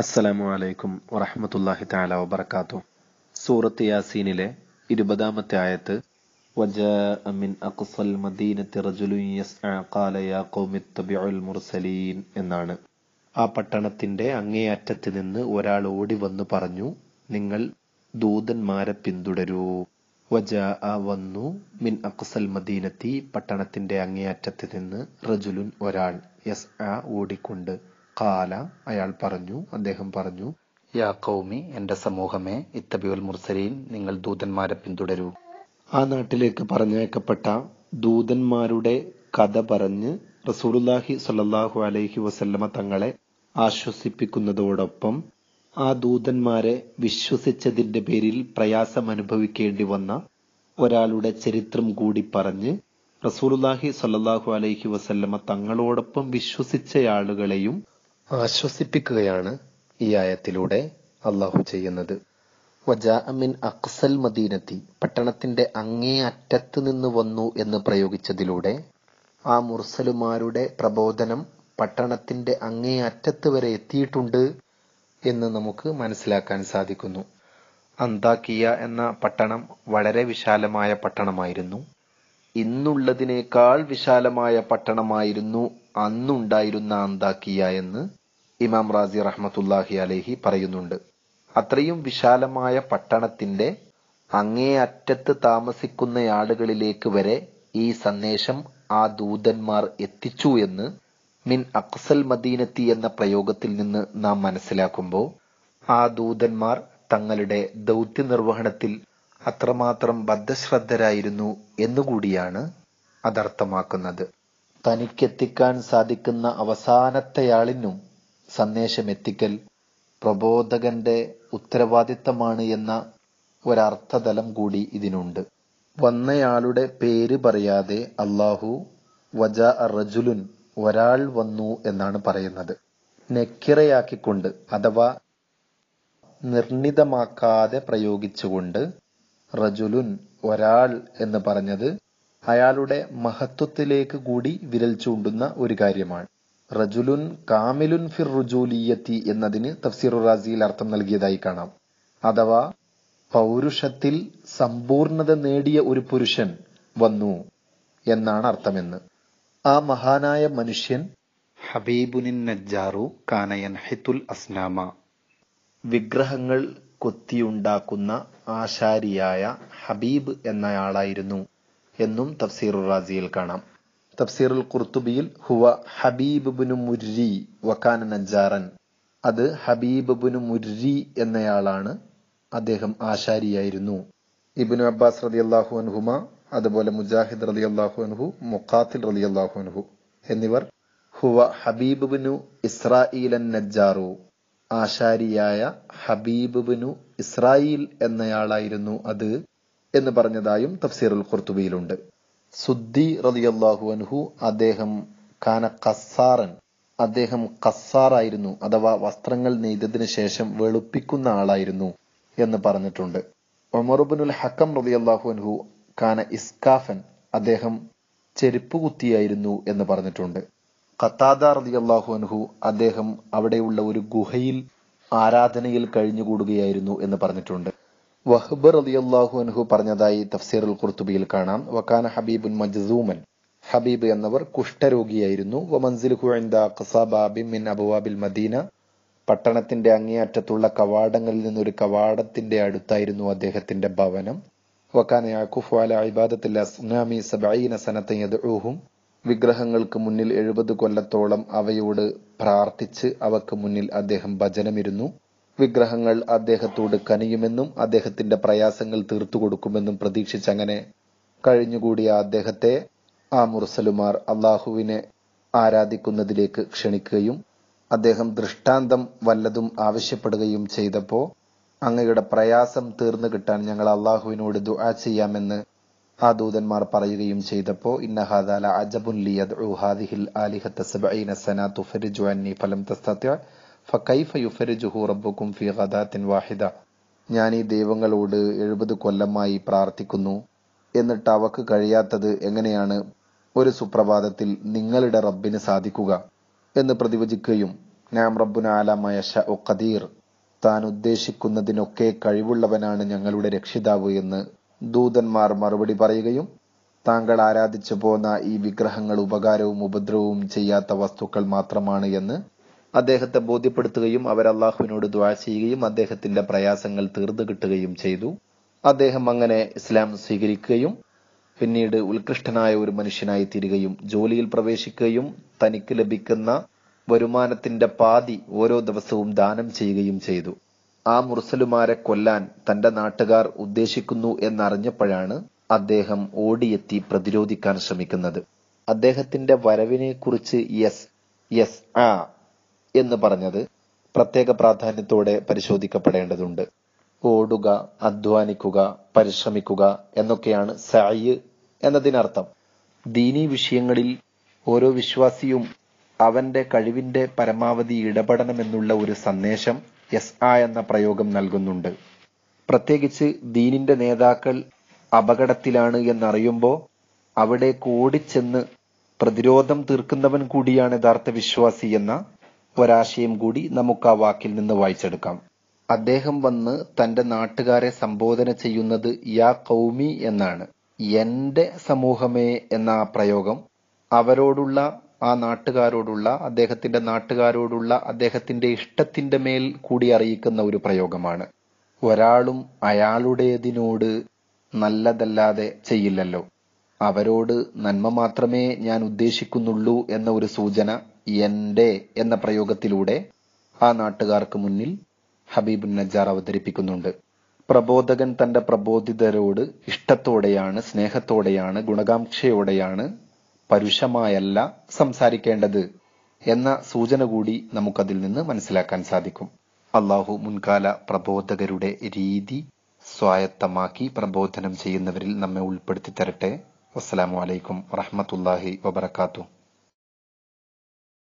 അസ്സലാമു അലൈക്കും വറഹമത്തല്ലാഹി താല വബർക്കാത്തു സൂറത്ത് യാസീനിലെ ഇരുപതാമത്തെ ആയത്ത് എന്നാണ് ആ പട്ടണത്തിന്റെ അങ്ങേയറ്റത്ത് നിന്ന് ഒരാൾ ഓടി വന്നു പറഞ്ഞു നിങ്ങൾ ദൂതന്മാരെ പിന്തുടരൂ ആ വന്നു മിൻ അക്സൽ മദീനത്തി പട്ടണത്തിന്റെ അങ്ങേയറ്റത്ത് നിന്ന് റജുലുൻ ഒരാൾ യസ് ഓടിക്കൊണ്ട് കാല അയാൾ പറഞ്ഞു അദ്ദേഹം പറഞ്ഞു യാ കൗമി എന്റെ സമൂഹമേ ഇത്തബിയുൽ മുർസലീൻ നിങ്ങൾ ദൂതന്മാരെ പിന്തുടരൂ ആ നാട്ടിലേക്ക് പറഞ്ഞയക്കപ്പെട്ട ദൂതന്മാരുടെ കഥ പറഞ്ഞ് റസൂലുല്ലാഹി സല്ലാഹു അലൈഹി വസല്ലമ തങ്ങളെ ആശ്വസിപ്പിക്കുന്നതോടൊപ്പം ആ ദൂതന്മാരെ വിശ്വസിച്ചതിന്റെ പേരിൽ പ്രയാസം അനുഭവിക്കേണ്ടി വന്ന ഒരാളുടെ ചരിത്രം കൂടി പറഞ്ഞ് റസൂലുല്ലാഹി സല്ലാഹു അലൈഹി വസല്ലമ തങ്ങളോടൊപ്പം വിശ്വസിച്ച ആളുകളെയും ആശ്വസിപ്പിക്കുകയാണ് ഈ ആയത്തിലൂടെ അള്ളാഹു ചെയ്യുന്നത് വജാ അമിൻ അക്സൽ മദീനത്തി പട്ടണത്തിന്റെ അങ്ങേ അറ്റത്ത് നിന്ന് വന്നു എന്ന് പ്രയോഗിച്ചതിലൂടെ ആ മുർസലുമാരുടെ പ്രബോധനം പട്ടണത്തിന്റെ അങ്ങേ അറ്റത്ത് വരെ എത്തിയിട്ടുണ്ട് എന്ന് നമുക്ക് മനസ്സിലാക്കാൻ സാധിക്കുന്നു അന്താക്കിയ എന്ന പട്ടണം വളരെ വിശാലമായ പട്ടണമായിരുന്നു ഇന്നുള്ളതിനേക്കാൾ വിശാലമായ പട്ടണമായിരുന്നു അന്നുണ്ടായിരുന്ന അന്താക്കിയ എന്ന് ഇമാം റാസി റഹ്മത്തുല്ലാഹി അലഹി പറയുന്നുണ്ട് അത്രയും വിശാലമായ പട്ടണത്തിന്റെ അങ്ങേയറ്റത്ത് താമസിക്കുന്ന ആളുകളിലേക്ക് വരെ ഈ സന്ദേശം ആ ദൂതന്മാർ എത്തിച്ചു എന്ന് മിൻ അക്സൽ മദീനത്തി എന്ന പ്രയോഗത്തിൽ നിന്ന് നാം മനസ്സിലാക്കുമ്പോൾ ആ ദൂതന്മാർ തങ്ങളുടെ ദൗത്യ നിർവഹണത്തിൽ അത്രമാത്രം ബദ്ധശ്രദ്ധരായിരുന്നു എന്നുകൂടിയാണ് അതർത്ഥമാക്കുന്നത് തനിക്കെത്തിക്കാൻ സാധിക്കുന്ന അവസാനത്തെയാളിനും സന്ദേശമെത്തിക്കൽ പ്രബോധകന്റെ ഉത്തരവാദിത്തമാണ് എന്ന ഒരർത്ഥതലം കൂടി ഇതിനുണ്ട് വന്നയാളുടെ പേര് പറയാതെ അള്ളാഹു വജ റജുലുൻ ഒരാൾ വന്നു എന്നാണ് പറയുന്നത് നെക്കിറയാക്കിക്കൊണ്ട് അഥവാ നിർണിതമാക്കാതെ പ്രയോഗിച്ചുകൊണ്ട് റജുലുൻ ഒരാൾ എന്ന് പറഞ്ഞത് അയാളുടെ മഹത്വത്തിലേക്ക് കൂടി വിരൽ ചൂണ്ടുന്ന ഒരു കാര്യമാണ് റജുലുൻ കാമിലുൻ ഫിർ റുജൂലിയത്തി എന്നതിന് തഫ്സീറു റാസിയിൽ അർത്ഥം നൽകിയതായി കാണാം അഥവാ പൗരുഷത്തിൽ സമ്പൂർണത നേടിയ ഒരു പുരുഷൻ വന്നു എന്നാണ് അർത്ഥമെന്ന് ആ മഹാനായ മനുഷ്യൻ ഹബീബുനിൻ നജ്ജാറു കാനയൻ ഹിത്തുൽ അസ്നാമ വിഗ്രഹങ്ങൾ കൊത്തിയുണ്ടാക്കുന്ന ആശാരിയായ ഹബീബ് എന്നയാളായിരുന്നു എന്നും തഫ്സീറു റാസിയിൽ കാണാം തഫ്സീറുൽ ഖുർത്തുബിയിൽ ഹുവ ഹബീബ് ബുനു മുരി വക്കാന നജാറൻ അത് ഹബീബ് ബുനു മുരി എന്നയാളാണ് അദ്ദേഹം ആശാരിയായിരുന്നു ഇബിനു അബ്ബാസ് റതി അള്ളാഹു അൻഹുമ അതുപോലെ മുജാഹിദ് റതി അള്ളാഹു അൻഹു മുഖാത്തിൽ റതി അള്ളാഹു അൻഹു എന്നിവർ ഹുവ ഹബീബ് ബുനു ഇസ്രായിലൻ നജാറു ആശാരിയായ ഹബീബ് ബുനു ഇസ്രായിൽ എന്നയാളായിരുന്നു അത് എന്ന് പറഞ്ഞതായും തഫ്സീറുൽ ഖുർത്തുബിയിലുണ്ട് സുദ്ദി റലിയല്ലാഹു അൻഹു അദ്ദേഹം കാന കസ്സാറൻ അദ്ദേഹം കസ്സാറായിരുന്നു അഥവാ വസ്ത്രങ്ങൾ നെയ്തതിനു ശേഷം വെളുപ്പിക്കുന്ന ആളായിരുന്നു എന്ന് പറഞ്ഞിട്ടുണ്ട് ഒമറുബിനുൽ ഹക്കം റലിയല്ലാഹു അൻഹു കാന ഇസ്കാഫൻ അദ്ദേഹം ചെരുപ്പ് കുത്തിയായിരുന്നു എന്ന് പറഞ്ഞിട്ടുണ്ട് ഖത്താദ റലിയല്ലാഹു അൻഹു അദ്ദേഹം അവിടെയുള്ള ഒരു ഗുഹയിൽ ആരാധനയിൽ കഴിഞ്ഞുകൂടുകയായിരുന്നു എന്ന് പറഞ്ഞിട്ടുണ്ട് വഹബ് അള്ളാഹു അൻഹു പറഞ്ഞതായി തഫ്സീറുൽ കുർത്തുബിയിൽ കാണാം വക്കാന ഹബീബുൻ മജ്സൂമൻ ഹബീബ് എന്നവർ കുഷ്ഠരോഗിയായിരുന്നു അബുവാബിൽ മദീന പട്ടണത്തിന്റെ അങ്ങേയറ്റത്തുള്ള കവാടങ്ങളിൽ നിന്നൊരു കവാടത്തിന്റെ അടുത്തായിരുന്നു അദ്ദേഹത്തിന്റെ ഭവനം വക്കാന യാക്കുഫ് അല ഇബാദത്തിൽ അസ്നാമി സബൈന സനത്തയ്യൂഹും വിഗ്രഹങ്ങൾക്ക് മുന്നിൽ എഴുപത് കൊല്ലത്തോളം അവയോട് പ്രാർത്ഥിച്ച് അവക്ക് മുന്നിൽ അദ്ദേഹം ഭജനമിരുന്നു വിഗ്രഹങ്ങൾ അദ്ദേഹത്തോട് കനിയുമെന്നും അദ്ദേഹത്തിന്റെ പ്രയാസങ്ങൾ തീർത്തു കൊടുക്കുമെന്നും പ്രതീക്ഷിച്ചങ്ങനെ കഴിഞ്ഞുകൂടിയ അദ്ദേഹത്തെ ആ മുർസലുമാർ അള്ളാഹുവിനെ ആരാധിക്കുന്നതിലേക്ക് ക്ഷണിക്കുകയും അദ്ദേഹം ദൃഷ്ടാന്തം വല്ലതും ആവശ്യപ്പെടുകയും ചെയ്തപ്പോൾ അങ്ങയുടെ പ്രയാസം തീർന്നു കിട്ടാൻ ഞങ്ങൾ അള്ളാഹുവിനോട് ദുആ ചെയ്യാമെന്ന് ആ ദൂതന്മാർ പറയുകയും ചെയ്തപ്പോൾ ഇന്നഹാദാല അജബുൻ അന്നി ഫലം തസ്തത്യ യുഫരിജുഹു വാഹിദ ഞാൻ ഈ ദൈവങ്ങളോട് എഴുപത് കൊല്ലമായി പ്രാർത്ഥിക്കുന്നു എന്നിട്ട് അവക്ക് കഴിയാത്തത് എങ്ങനെയാണ് ഒരു സുപ്രഭാതത്തിൽ നിങ്ങളുടെ റബ്ബിന് സാധിക്കുക എന്ന് പ്രതിവചിക്കുകയും നാം റബ്ബുനാലമായ ഷ ഖദീർ താൻ ഉദ്ദേശിക്കുന്നതിനൊക്കെ കഴിവുള്ളവനാണ് ഞങ്ങളുടെ രക്ഷിതാവ് എന്ന് ദൂതന്മാർ മറുപടി പറയുകയും താങ്കൾ ആരാധിച്ചു പോന്ന ഈ വിഗ്രഹങ്ങൾ ഉപകാരവും ഉപദ്രവവും ചെയ്യാത്ത വസ്തുക്കൾ മാത്രമാണ് എന്ന് അദ്ദേഹത്തെ ബോധ്യപ്പെടുത്തുകയും അവർ അള്ളാഹുവിനോട് ദ്വാ ചെയ്യുകയും അദ്ദേഹത്തിന്റെ പ്രയാസങ്ങൾ തീർന്നു കിട്ടുകയും ചെയ്തു അദ്ദേഹം അങ്ങനെ ഇസ്ലാം സ്വീകരിക്കുകയും പിന്നീട് ഉത്കൃഷ്ടനായ ഒരു മനുഷ്യനായി തീരുകയും ജോലിയിൽ പ്രവേശിക്കുകയും തനിക്ക് ലഭിക്കുന്ന വരുമാനത്തിന്റെ പാതി ഓരോ ദിവസവും ദാനം ചെയ്യുകയും ചെയ്തു ആ മുർസലുമാരെ കൊല്ലാൻ തന്റെ നാട്ടുകാർ ഉദ്ദേശിക്കുന്നു എന്നറിഞ്ഞപ്പോഴാണ് അദ്ദേഹം ഓടിയെത്തി പ്രതിരോധിക്കാൻ ശ്രമിക്കുന്നത് അദ്ദേഹത്തിന്റെ വരവിനെ കുറിച്ച് യെസ് യെസ് ആ എന്ന് പറഞ്ഞത് പ്രത്യേക പ്രാധാന്യത്തോടെ പരിശോധിക്കപ്പെടേണ്ടതുണ്ട് ഓടുക അധ്വാനിക്കുക പരിശ്രമിക്കുക എന്നൊക്കെയാണ് സഅയ് എന്നതിനർത്ഥം ദീനീ വിഷയങ്ങളിൽ ഓരോ വിശ്വാസിയും അവന്റെ കഴിവിന്റെ പരമാവധി ഇടപെടണമെന്നുള്ള ഒരു സന്ദേശം എസ് ആ എന്ന പ്രയോഗം നൽകുന്നുണ്ട് പ്രത്യേകിച്ച് ദീനിന്റെ നേതാക്കൾ അപകടത്തിലാണ് എന്നറിയുമ്പോൾ അവിടെ കൂടിച്ചെന്ന് പ്രതിരോധം തീർക്കുന്നവൻ കൂടിയാണ് യഥാർത്ഥ വിശ്വാസി എന്ന ഒരാശയം കൂടി നമുക്ക് ആ വാക്കിൽ നിന്ന് വായിച്ചെടുക്കാം അദ്ദേഹം വന്ന് തന്റെ നാട്ടുകാരെ സംബോധന ചെയ്യുന്നത് യാ കൗമി എന്നാണ് എന്റെ സമൂഹമേ എന്ന ആ പ്രയോഗം അവരോടുള്ള ആ നാട്ടുകാരോടുള്ള അദ്ദേഹത്തിന്റെ നാട്ടുകാരോടുള്ള അദ്ദേഹത്തിന്റെ ഇഷ്ടത്തിന്റെ മേൽ കൂടി അറിയിക്കുന്ന ഒരു പ്രയോഗമാണ് ഒരാളും അയാളുടേതിനോട് നല്ലതല്ലാതെ ചെയ്യില്ലല്ലോ അവരോട് നന്മ മാത്രമേ ഞാൻ ഉദ്ദേശിക്കുന്നുള്ളൂ എന്ന ഒരു സൂചന എൻ്റെ എന്ന പ്രയോഗത്തിലൂടെ ആ നാട്ടുകാർക്ക് മുന്നിൽ ഹബീബുൻ നജാർ അവതരിപ്പിക്കുന്നുണ്ട് പ്രബോധകൻ തന്റെ പ്രബോധിതരോട് ഇഷ്ടത്തോടെയാണ് സ്നേഹത്തോടെയാണ് ഗുണകാംക്ഷയോടെയാണ് പരുഷമായല്ല സംസാരിക്കേണ്ടത് എന്ന സൂചന കൂടി നമുക്കതിൽ നിന്ന് മനസ്സിലാക്കാൻ സാധിക്കും അള്ളാഹു മുൻകാല പ്രബോധകരുടെ രീതി സ്വായത്തമാക്കി പ്രബോധനം ചെയ്യുന്നവരിൽ നമ്മെ ഉൾപ്പെടുത്തി തരട്ടെ അസ്സലാമു അലൈക്കും വറഹമത്തല്ലാഹി വബർക്കാത്തു